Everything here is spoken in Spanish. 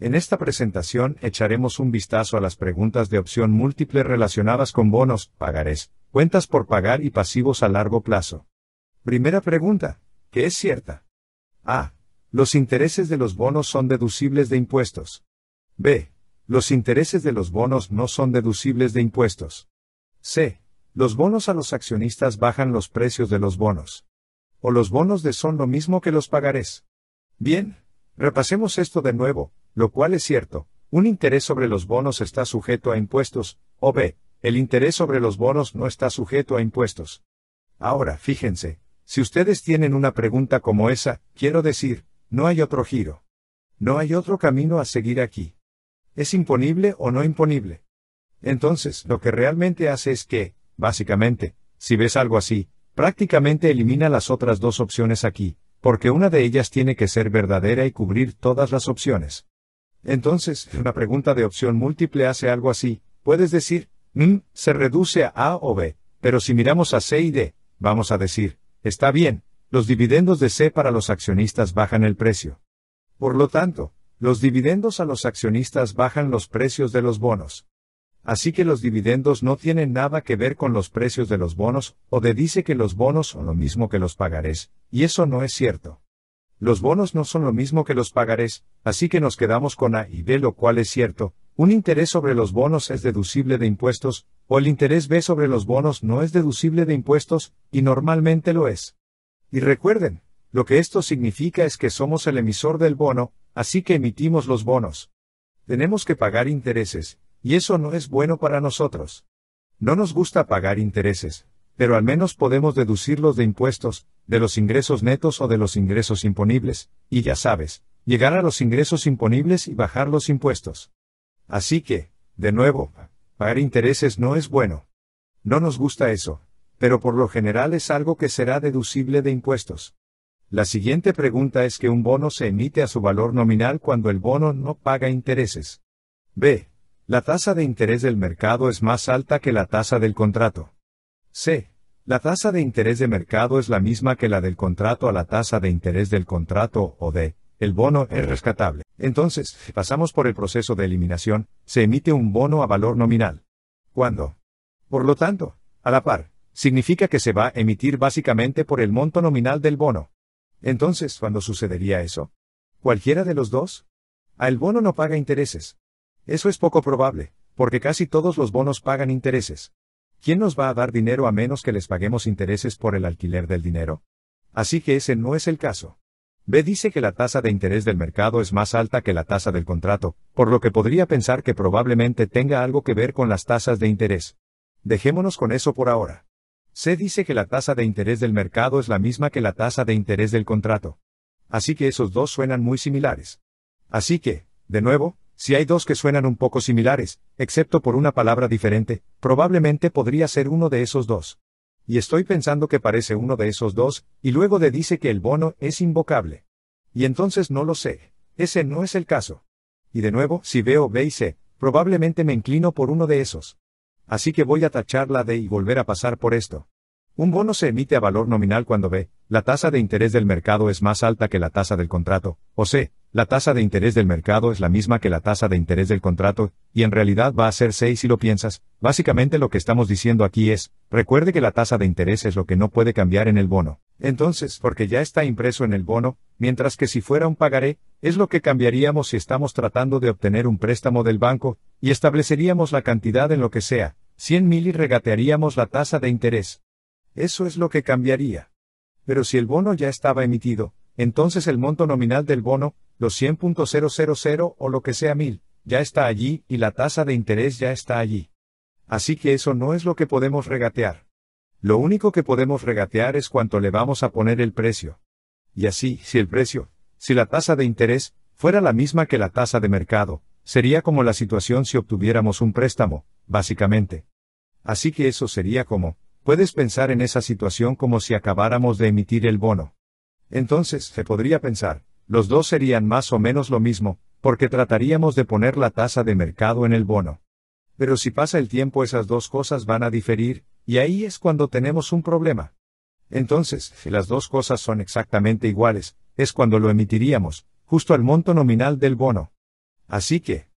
En esta presentación echaremos un vistazo a las preguntas de opción múltiple relacionadas con bonos, pagarés, cuentas por pagar y pasivos a largo plazo. Primera pregunta, ¿Qué es cierta. A. Los intereses de los bonos son deducibles de impuestos. B. Los intereses de los bonos no son deducibles de impuestos. C. Los bonos a los accionistas bajan los precios de los bonos. O los bonos de son lo mismo que los pagarés. Bien, repasemos esto de nuevo, lo cual es cierto, un interés sobre los bonos está sujeto a impuestos, o b, el interés sobre los bonos no está sujeto a impuestos. Ahora, fíjense, si ustedes tienen una pregunta como esa, quiero decir, no hay otro giro. No hay otro camino a seguir aquí. ¿Es imponible o no imponible? Entonces, lo que realmente hace es que, básicamente, si ves algo así, prácticamente elimina las otras dos opciones aquí, porque una de ellas tiene que ser verdadera y cubrir todas las opciones. Entonces, una pregunta de opción múltiple hace algo así, puedes decir, mm, se reduce a A o B, pero si miramos a C y D, vamos a decir, está bien, los dividendos de C para los accionistas bajan el precio. Por lo tanto, los dividendos a los accionistas bajan los precios de los bonos. Así que los dividendos no tienen nada que ver con los precios de los bonos, o de dice que los bonos son lo mismo que los pagarés, y eso no es cierto. Los bonos no son lo mismo que los pagarés, así que nos quedamos con A y B, lo cual es cierto, un interés sobre los bonos es deducible de impuestos, o el interés B sobre los bonos no es deducible de impuestos, y normalmente lo es. Y recuerden, lo que esto significa es que somos el emisor del bono, así que emitimos los bonos. Tenemos que pagar intereses, y eso no es bueno para nosotros. No nos gusta pagar intereses, pero al menos podemos deducirlos de impuestos, de los ingresos netos o de los ingresos imponibles, y ya sabes, llegar a los ingresos imponibles y bajar los impuestos. Así que, de nuevo, pagar intereses no es bueno. No nos gusta eso, pero por lo general es algo que será deducible de impuestos. La siguiente pregunta es que un bono se emite a su valor nominal cuando el bono no paga intereses. B. La tasa de interés del mercado es más alta que la tasa del contrato. C. La tasa de interés de mercado es la misma que la del contrato a la tasa de interés del contrato o de el bono es rescatable. Entonces, pasamos por el proceso de eliminación, se emite un bono a valor nominal. ¿Cuándo? Por lo tanto, a la par, significa que se va a emitir básicamente por el monto nominal del bono. Entonces, ¿cuándo sucedería eso? ¿Cualquiera de los dos? A ah, el bono no paga intereses. Eso es poco probable, porque casi todos los bonos pagan intereses. ¿Quién nos va a dar dinero a menos que les paguemos intereses por el alquiler del dinero? Así que ese no es el caso. B dice que la tasa de interés del mercado es más alta que la tasa del contrato, por lo que podría pensar que probablemente tenga algo que ver con las tasas de interés. Dejémonos con eso por ahora. C dice que la tasa de interés del mercado es la misma que la tasa de interés del contrato. Así que esos dos suenan muy similares. Así que, de nuevo, si hay dos que suenan un poco similares, excepto por una palabra diferente, probablemente podría ser uno de esos dos. Y estoy pensando que parece uno de esos dos, y luego de dice que el bono es invocable. Y entonces no lo sé. Ese no es el caso. Y de nuevo, si veo B y C, probablemente me inclino por uno de esos. Así que voy a tachar la D y volver a pasar por esto. Un bono se emite a valor nominal cuando B, la tasa de interés del mercado es más alta que la tasa del contrato, o C, la tasa de interés del mercado es la misma que la tasa de interés del contrato, y en realidad va a ser 6 si lo piensas. Básicamente lo que estamos diciendo aquí es, recuerde que la tasa de interés es lo que no puede cambiar en el bono. Entonces, porque ya está impreso en el bono, mientras que si fuera un pagaré, es lo que cambiaríamos si estamos tratando de obtener un préstamo del banco, y estableceríamos la cantidad en lo que sea, 100 mil y regatearíamos la tasa de interés. Eso es lo que cambiaría. Pero si el bono ya estaba emitido, entonces el monto nominal del bono, los 100.000 o lo que sea mil, ya está allí y la tasa de interés ya está allí. Así que eso no es lo que podemos regatear. Lo único que podemos regatear es cuánto le vamos a poner el precio. Y así, si el precio, si la tasa de interés, fuera la misma que la tasa de mercado, sería como la situación si obtuviéramos un préstamo, básicamente. Así que eso sería como, puedes pensar en esa situación como si acabáramos de emitir el bono. Entonces, se podría pensar, los dos serían más o menos lo mismo, porque trataríamos de poner la tasa de mercado en el bono. Pero si pasa el tiempo esas dos cosas van a diferir, y ahí es cuando tenemos un problema. Entonces, si las dos cosas son exactamente iguales, es cuando lo emitiríamos, justo al monto nominal del bono. Así que,